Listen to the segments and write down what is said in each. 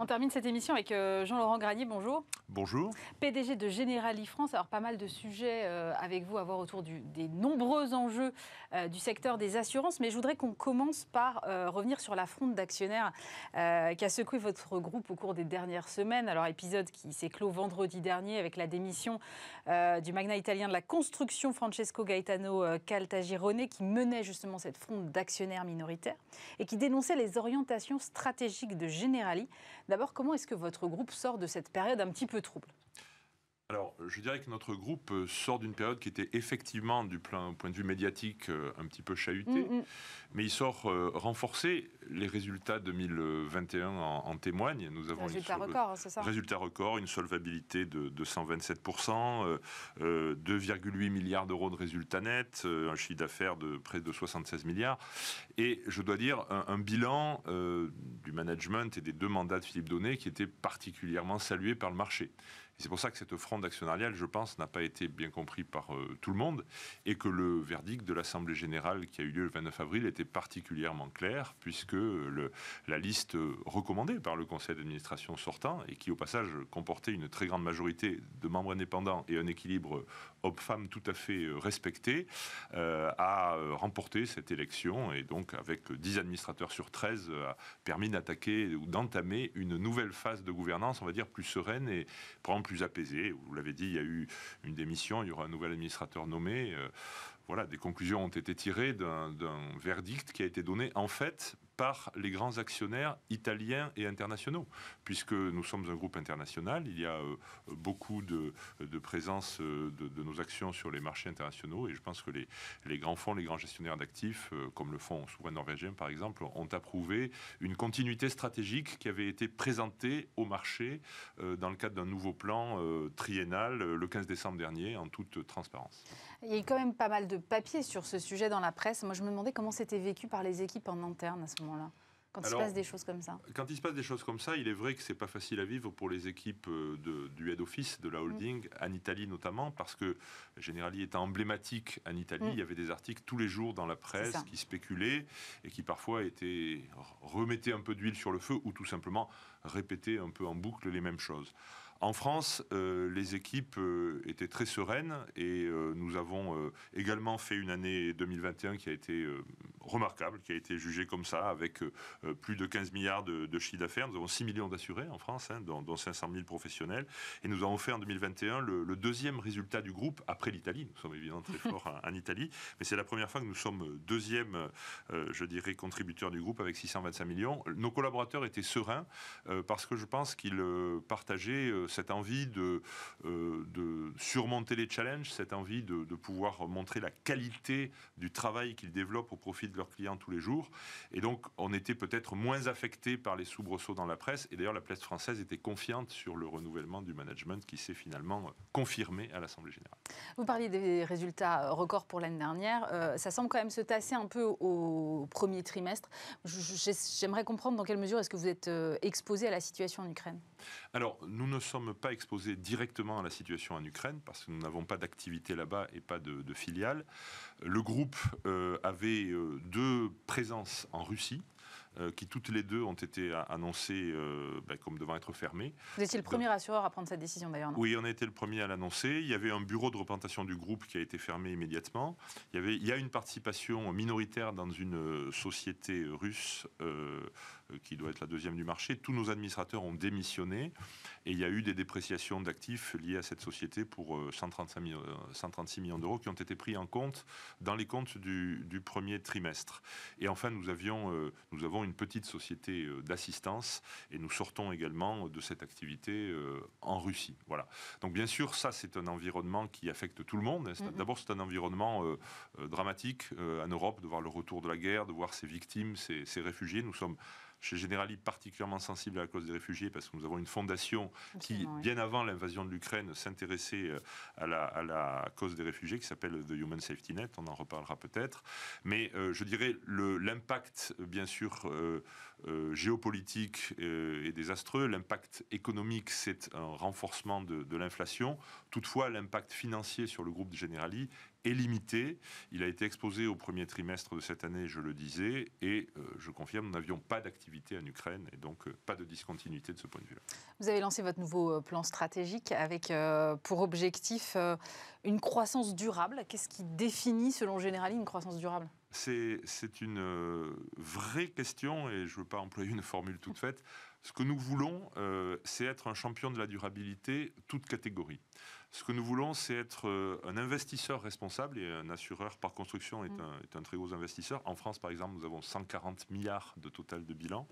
On termine cette émission avec euh, Jean-Laurent Granier, bonjour. Bonjour. PDG de Generali France, alors pas mal de sujets euh, avec vous à voir autour des nombreux enjeux euh, du secteur des assurances, mais je voudrais qu'on commence par revenir sur la fronte d'actionnaires qui a secoué votre groupe au cours des dernières semaines. Alors épisode qui s'est clos vendredi dernier avec la démission du magnat italien de la construction Francesco Gaetano Caltagirone qui menait justement cette fronte d'actionnaires minoritaires et qui dénonçait les orientations stratégiques de Generali D'abord, comment est-ce que votre groupe sort de cette période un petit peu trouble alors, je dirais que notre groupe euh, sort d'une période qui était effectivement, du plein, point de vue médiatique, euh, un petit peu chahutée, mm, mm. mais il sort euh, renforcé. Les résultats 2021 en, témoignent. Nous avons résultat record, hein, c'est ça Résultat record, une solvabilité de, de 127%, 2,8 milliards d'euros de résultats nets, un chiffre d'affaires de près de 76 milliards. Et je dois dire, un, un bilan du management et des deux mandats de Philippe Donnet qui était particulièrement salué par le marché. C'est pour ça que cette offrande actionnariale, je pense, n'a pas été bien compris par euh, tout le monde et que le verdict de l'Assemblée générale qui a eu lieu le 29 avril était particulièrement clair puisque la liste euh, recommandée par le conseil d'administration sortant et qui au passage comportait une très grande majorité de membres indépendants et un équilibre homme-femme tout à fait euh, respecté a remporté cette élection et donc avec 10 administrateurs sur 13 a permis d'attaquer ou d'entamer une nouvelle phase de gouvernance, on va dire, plus sereine et prendre plus apaisé. Vous l'avez dit, il y a eu une démission, il y aura un nouvel administrateur nommé. Euh, voilà, des conclusions ont été tirées d'un verdict qui a été donné en fait par les grands actionnaires italiens et internationaux, puisque nous sommes un groupe international, il y a euh, beaucoup de, présence euh, de, nos actions sur les marchés internationaux, et je pense que les, grands fonds, les grands gestionnaires d'actifs, euh, comme le fonds souverain norvégien par exemple, ont approuvé une continuité stratégique qui avait été présentée au marché dans le cadre d'un nouveau plan triennal le 15 décembre dernier, en toute transparence. Il y a eu quand même pas mal de papiers sur ce sujet dans la presse. Moi, je me demandais comment c'était vécu par les équipes en interne à ce moment quand il se passe des choses comme ça Quand il se passe des choses comme ça, il est vrai que c'est pas facile à vivre pour les équipes euh, du head office de la mm. holding, en Italie notamment, parce que Generali était emblématique en Italie. Mm. Il y avait des articles tous les jours dans la presse qui spéculaient et qui parfois étaient remettaient un peu d'huile sur le feu ou tout simplement répétaient un peu en boucle les mêmes choses. En France, euh, les équipes euh, étaient très sereines et euh, nous avons également fait une année 2021 qui a été remarquable, qui a été jugée comme ça, avec plus de 15 milliards de, chiffre chiffres d'affaires. Nous avons 6 millions d'assurés en France, dont, 500 000 professionnels. Et nous avons fait en 2021 le, deuxième résultat du groupe après l'Italie. Nous sommes évidemment très forts en Italie, mais c'est la première fois que nous sommes deuxième, je dirais, contributeur du groupe avec 625 millions. Nos collaborateurs étaient sereins parce que je pense qu'ils partageaient cette envie euh, de, surmonter les challenges, cette envie de, pouvoir montrer la qualité du travail qu'ils développent au profit de leurs clients tous les jours. Et donc, on était peut-être moins affecté par les soubresauts dans la presse. Et d'ailleurs, la presse française était confiante sur le renouvellement du management qui s'est finalement confirmé à l'Assemblée générale. Vous parliez des résultats records pour l'année dernière. Euh, ça semble quand même se tasser un peu au premier trimestre. J'aimerais comprendre dans quelle mesure est-ce que vous êtes euh, exposé à la situation en Ukraine. Alors, nous ne sommes pas exposés directement à la situation en Ukraine parce que nous n'avons pas d'activité là-bas et pas de, filiale. Le groupe euh, avait euh, deux présences en Russie euh, qui toutes les deux ont été annoncées euh, ben, comme devant être fermées. Vous étiez le premier assureur à prendre cette décision d'ailleurs, Oui, on a été le premier à l'annoncer. Il y avait un bureau de représentation du groupe qui a été fermé immédiatement. Il y, avait, il y a une participation minoritaire dans une euh, société russe qui doit être la deuxième du marché. Tous nos administrateurs ont démissionné et il y a eu des dépréciations d'actifs liées à cette société pour 135 136 millions d'euros qui ont été pris en compte dans les comptes du, premier trimestre. Et enfin, nous avions, nous avons une petite société euh, d'assistance et nous sortons également de cette activité euh, en Russie. Voilà. Donc bien sûr, ça c'est un environnement qui affecte tout le monde. Mm-hmm. D'abord, c'est un environnement euh, dramatique en Europe de voir le retour de la guerre, de voir ces victimes, ces, ces réfugiés. Nous sommes chez Generali particulièrement sensible à la cause des réfugiés parce que nous avons une fondation qui, bien avant l'invasion de l'Ukraine, s'intéressait euh, à la, cause des réfugiés qui s'appelle The Human Safety Net. On en reparlera peut-être. Mais euh, je dirais l'impact, bien sûr, euh, géopolitique est désastreux. L'impact économique, c'est un renforcement de, de l'inflation. Toutefois, l'impact financier sur le groupe de Generali est limité. Il a été exposé au premier trimestre de cette année, je le disais, et euh, je confirme, nous n'avions pas d'activité en Ukraine et donc euh, pas de discontinuité de ce point de vue-là. Vous avez lancé votre nouveau euh, plan stratégique avec pour objectif une croissance durable. Qu'est-ce qui définit, selon Generali, une croissance durable c'est une vraie question et je ne veux pas employer une formule toute faite. Ce que nous voulons, c'est être un champion de la durabilité, toute catégorie. Ce que nous voulons, c'est être euh, un investisseur responsable et un assureur par construction mm. est, un, très gros investisseur. En France, par exemple, nous avons 140 milliards de total de bilan.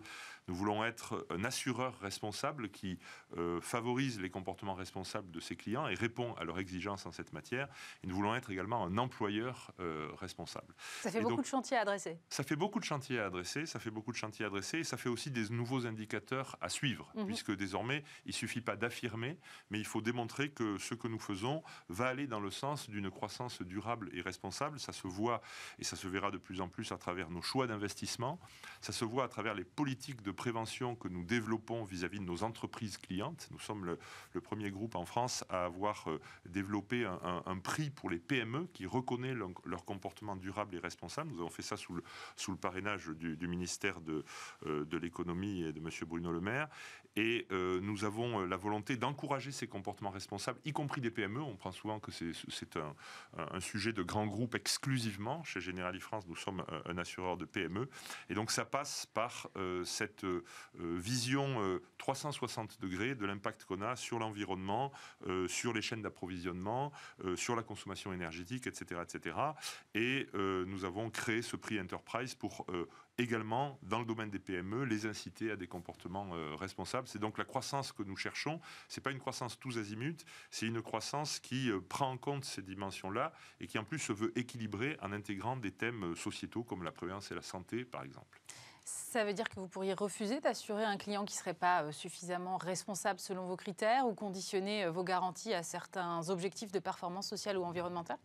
Nous voulons être un assureur responsable qui euh, favorise les comportements responsables de ses clients et répond à leurs exigences en cette matière. Et nous voulons être également un employeur euh, responsable. Ça fait beaucoup de chantiers à adresser. Ça fait beaucoup de chantiers à adresser, ça fait beaucoup de chantiers à adresser et ça fait aussi des nouveaux indicateurs à suivre, mhm. puisque désormais, il ne suffit pas d'affirmer, mais il faut démontrer que ce que nous faisons va aller dans le sens d'une croissance durable et responsable. Ça se voit et ça se verra de plus en plus à travers nos choix d'investissement. Ça se voit à travers les politiques de prévention que nous développons vis-à-vis de nos entreprises clientes. Nous sommes le, premier groupe en France à avoir euh, développé un, prix pour les PME qui reconnaît leur, comportement durable et responsable. Nous avons fait ça sous le, sous le parrainage du, ministère de, euh, de l'économie et de M. Bruno Le Maire. Et euh, nous avons la volonté d'encourager ces comportements responsables, y compris des PME. On prend souvent que c'est un, sujet de grands groupes exclusivement. Chez Generali France, nous sommes un, assureur de PME. Et donc ça passe par euh, cette euh, euh, vision 360 degrés de l'impact qu'on a sur l'environnement, sur les chaînes d'approvisionnement, sur la consommation énergétique, etc. etc. Et nous avons créé ce prix Enterprise pour également dans le domaine des PME, les inciter à des comportements euh, responsables. C'est donc la croissance que nous cherchons. Ce n'est pas une croissance tous azimuts, c'est une croissance qui euh, prend en compte ces dimensions-là et qui en plus se veut équilibrer en intégrant des thèmes euh, sociétaux comme la prévention et la santé, par exemple. Ça veut dire que vous pourriez refuser d'assurer un client qui ne serait pas suffisamment responsable selon vos critères ou conditionner vos garanties à certains objectifs de performance sociale ou environnementale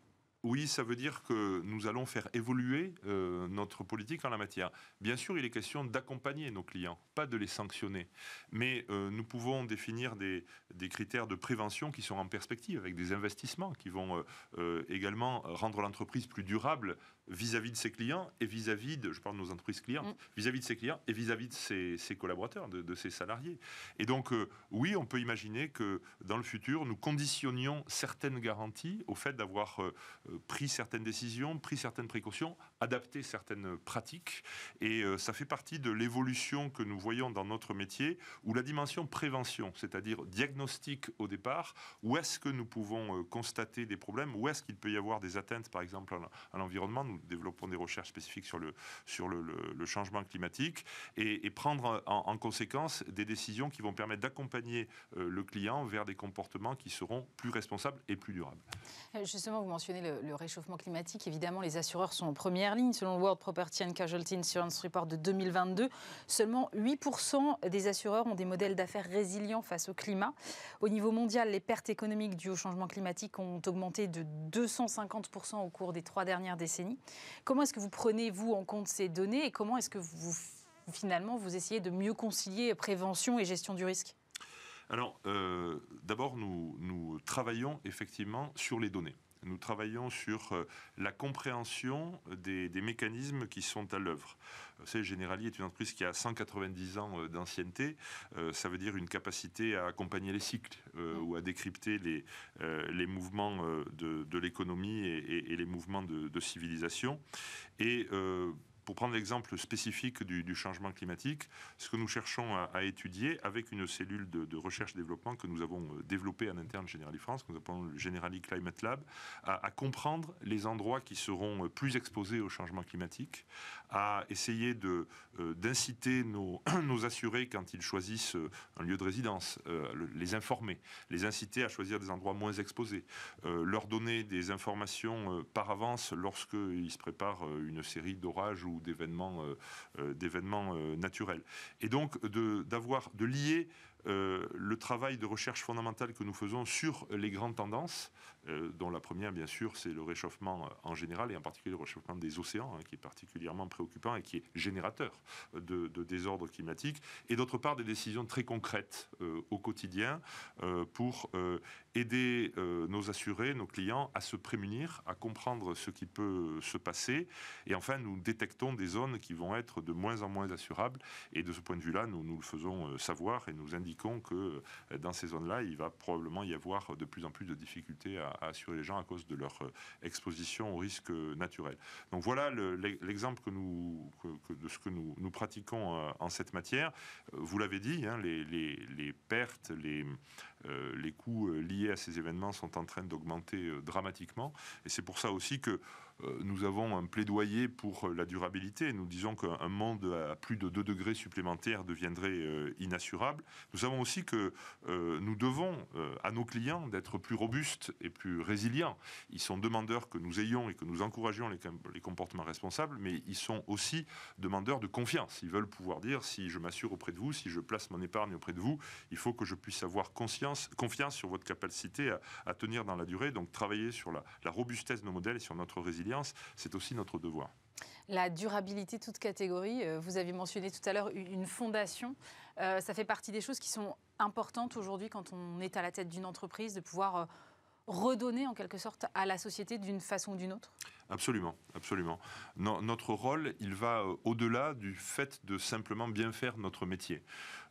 oui, ça veut dire que nous allons faire évoluer euh, notre politique en la matière. Bien sûr, il est question d'accompagner nos clients, pas de les sanctionner. Mais euh, nous pouvons définir des, critères de prévention qui sont en perspective, avec des investissements qui vont euh, également rendre l'entreprise plus durable vis-à-vis de ses clients et vis-à-vis de, je parle de nos entreprises clientes, mm. vis-à-vis de ses clients et vis-à-vis de ses, collaborateurs, de, ses salariés. Et donc, oui, on peut imaginer que dans le futur, nous conditionnions certaines garanties au fait d'avoir euh, pris certaines décisions, pris certaines précautions, adapté certaines pratiques. Et euh, ça fait partie de l'évolution que nous voyons dans notre métier, où la dimension prévention, c'est-à-dire diagnostic au départ, où est-ce que nous pouvons euh, constater des problèmes, où est-ce qu'il peut y avoir des atteintes, par exemple, à l'environnement. Nous développons des recherches spécifiques sur le, sur le, changement climatique et, prendre en, conséquence des décisions qui vont permettre d'accompagner le client vers des comportements qui seront plus responsables et plus durables. Justement, vous mentionnez le, le, réchauffement climatique, évidemment, les assureurs sont en première ligne. Selon le World Property and Casualty Insurance Report de 2022, seulement 8% des assureurs ont des modèles d'affaires résilients face au climat. Au niveau mondial, les pertes économiques dues au changement climatique ont augmenté de 250% au cours des trois dernières décennies. Comment est-ce que vous prenez, vous, en compte ces données et comment est-ce que vous, finalement, vous essayez de mieux concilier prévention et gestion du risque alors, euh, d'abord, nous, travaillons effectivement sur les données. Nous travaillons sur euh, la compréhension des, mécanismes qui sont à l'œuvre. Euh, savez, Generali est une entreprise qui a 190 ans euh, d'ancienneté. Ça veut dire une capacité à accompagner les cycles mm. ou à décrypter les, mouvements de, l'économie et, les mouvements de, de civilisation. Et pour prendre l'exemple spécifique du, changement climatique, ce que nous cherchons à, étudier avec une cellule de, de recherche-développement que nous avons euh, développée à l'interne Generali France, que nous appelons le Generali Climate Lab, à, comprendre les endroits qui seront euh, plus exposés au changement climatique, à essayer de, euh, d'inciter nos, nos, assurés quand ils choisissent un lieu de résidence, les informer, les inciter à choisir des endroits moins exposés, leur donner des informations par avance lorsque ils se préparent une série d'orages ou ou d'événements euh, euh, euh, naturels. Et donc d'avoir de, lier le travail de recherche fondamentale que nous faisons sur les grandes tendances, euh, dont la première, bien sûr, c'est le réchauffement euh, en général, et en particulier le réchauffement des océans, hein, qui est particulièrement préoccupant et qui est générateur de, désordre climatique, et d'autre part des décisions très concrètes euh, au quotidien pour aider nos assurés, nos clients à se prémunir, à comprendre ce qui peut se passer, et enfin nous détectons des zones qui vont être de moins en moins assurables, et de ce point de vue-là, nous, nous le faisons savoir et nous indiquons que dans ces zones-là, il va probablement y avoir de plus en plus de difficultés à, à, assurer les gens à cause de leur euh, exposition au risque euh, naturel Donc voilà l'exemple que nous, de ce que nous, nous, pratiquons euh, en cette matière. Vous l'avez dit, hein, les, les pertes, les, euh, les coûts euh, liés à ces événements sont en train d'augmenter euh, dramatiquement. Et c'est pour ça aussi que nous avons un plaidoyer pour la durabilité. Nous disons qu'un monde à plus de 2 degrés supplémentaires deviendrait inassurable. Nous savons aussi que nous devons à nos clients d'être plus robustes et plus résilients. Ils sont demandeurs que nous ayons et que nous encourageons les comportements responsables, mais ils sont aussi demandeurs de confiance. Ils veulent pouvoir dire si je m'assure auprès de vous, si je place mon épargne auprès de vous, il faut que je puisse avoir conscience confiance, sur votre capacité à, tenir dans la durée. Donc travailler sur la, robustesse de nos modèles et sur notre résilience, c'est aussi notre devoir. La durabilité, toute catégorie. Euh, vous avez mentionné tout à l'heure une fondation. Euh, ça fait partie des choses qui sont importantes aujourd'hui quand on est à la tête d'une entreprise, de pouvoir euh, redonner en quelque sorte à la société d'une façon ou d'une autre Absolument, absolument. notre rôle, il va euh, au-delà du fait de simplement bien faire notre métier.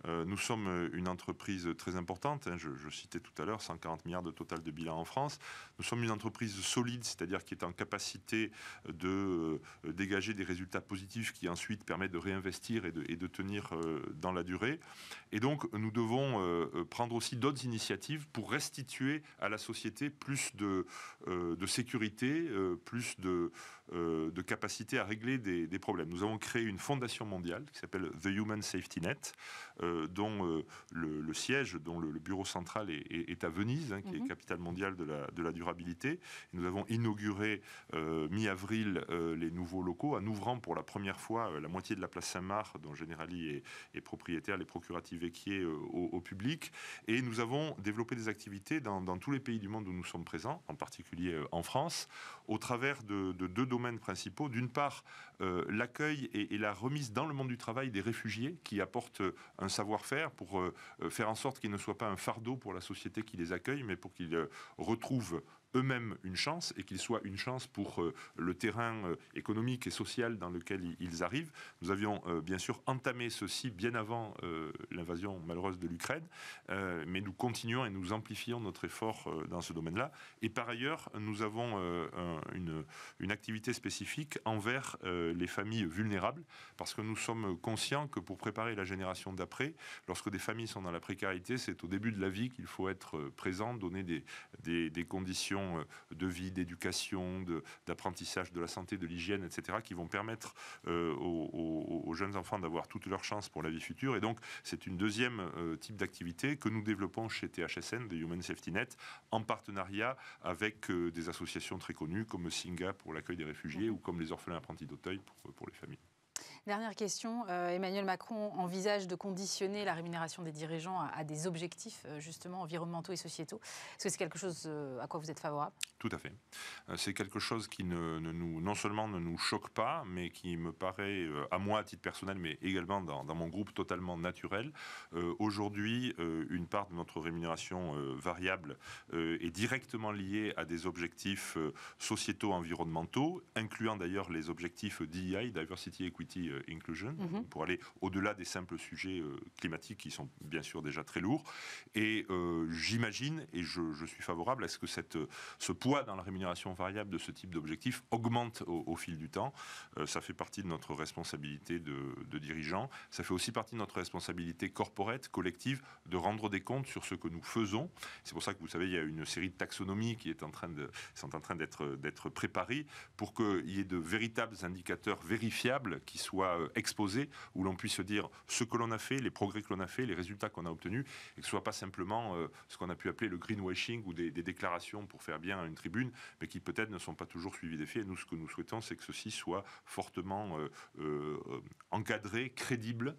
Euh, nous sommes euh, une entreprise très importante, hein, je, citais tout à l'heure 140 milliards de total de bilan en France. Nous sommes une entreprise solide, c'est-à-dire qui est en capacité de dégager des résultats positifs qui ensuite permettent de réinvestir et de, tenir dans la durée. Et donc, nous devons prendre aussi d'autres initiatives pour restituer à la société plus de, de sécurité, plus de de, euh, de capacité à régler des, problèmes. Nous avons créé une fondation mondiale qui s'appelle The Human Safety Net, euh, dont euh, le, siège, dont le, bureau central est, à Venise, hein, qui est mhm. capitale mondiale de la, de la durabilité. nous avons inauguré mi-avril les nouveaux locaux, en ouvrant pour la première fois la moitié de la place Saint-Marc, dont Generali est, propriétaire, les procuratives équiers au, au, public. Et nous avons développé des activités dans, tous les pays du monde où nous sommes présents, en particulier en France, au travers de, deux principaux. D'une part, euh, l'accueil et, la remise dans le monde du travail des réfugiés qui apportent euh, un savoir-faire pour euh, faire en sorte qu'ils ne soient pas un fardeau pour la société qui les accueille, mais pour qu'ils retrouvent eux-mêmes une chance et qu'ils soient une chance pour euh, le terrain euh, économique et social dans lequel ils, arrivent. Nous avions euh, bien sûr entamé ceci bien avant l'invasion malheureuse de l'Ukraine, mais nous continuons et nous amplifions notre effort dans ce domaine-là. Et par ailleurs, nous avons une, activité spécifique envers les familles vulnérables, parce que nous sommes conscients que pour préparer la génération d'après, lorsque des familles sont dans la précarité, c'est au début de la vie qu'il faut être présent, donner des conditions euh, de vie, d'éducation, d'apprentissage de, la santé, de l'hygiène, etc., qui vont permettre euh, aux, jeunes enfants d'avoir toutes leurs chances pour la vie future. Et donc, c'est une deuxième euh, type d'activité que nous développons chez THSN, de Human Safety Net, en partenariat avec des associations très connues comme Singa pour l'accueil des réfugiés ou comme les orphelins apprentis d'Auteuil pour les familles. Dernière question. Euh, Emmanuel Macron envisage de conditionner la rémunération des dirigeants à, des objectifs, euh, justement, environnementaux et sociétaux. Est-ce que c'est quelque chose euh, à quoi vous êtes favorable Tout à fait. c'est quelque chose qui ne, nous, non seulement ne nous choque pas, mais qui me paraît, à moi à titre personnel, mais également dans, mon groupe, totalement naturel. Aujourd'hui, une part de notre rémunération variable est directement liée à des objectifs sociétaux environnementaux, incluant d'ailleurs les objectifs DEI, Diversity, Equity euh, inclusion, mhm. pour aller au-delà des simples sujets euh, climatiques qui sont bien sûr déjà très lourds. Et euh, j'imagine, et je, suis favorable à ce que cette, ce poids dans la rémunération variable de ce type d'objectif augmente au, fil du temps. ça fait partie de notre responsabilité de, de dirigeants. Ça fait aussi partie de notre responsabilité corporate, collective, de rendre des comptes sur ce que nous faisons. C'est pour ça que vous savez, il y a une série de taxonomies qui est en train de, sont en train d'être préparées pour qu'il y ait de véritables indicateurs vérifiables qui soient euh, exposé, où l'on puisse se dire ce que l'on a fait, les progrès que l'on a fait, les résultats qu'on a obtenus, et que ce soit pas simplement euh, ce qu'on a pu appeler le greenwashing ou des, déclarations pour faire bien une tribune, mais qui peut-être ne sont pas toujours suivies des faits. Et nous, ce que nous souhaitons, c'est que ceci soit fortement euh, encadré, crédible,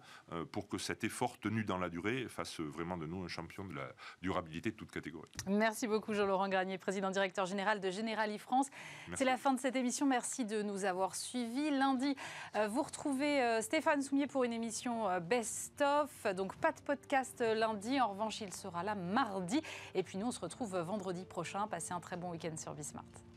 pour que cet effort tenu dans la durée fasse vraiment de nous un champion de la durabilité de toute catégorie. Merci beaucoup, Jean-Laurent Granier, président directeur général de Generali France. C'est la fin de cette émission. Merci de nous avoir suivis. Lundi, vous retrouvez euh, Stéphane Soumier pour une émission euh, Best of. Donc pas de podcast euh, lundi, en revanche il sera là mardi. Et puis nous on se retrouve vendredi prochain. Passez un très bon week-end sur Bismart.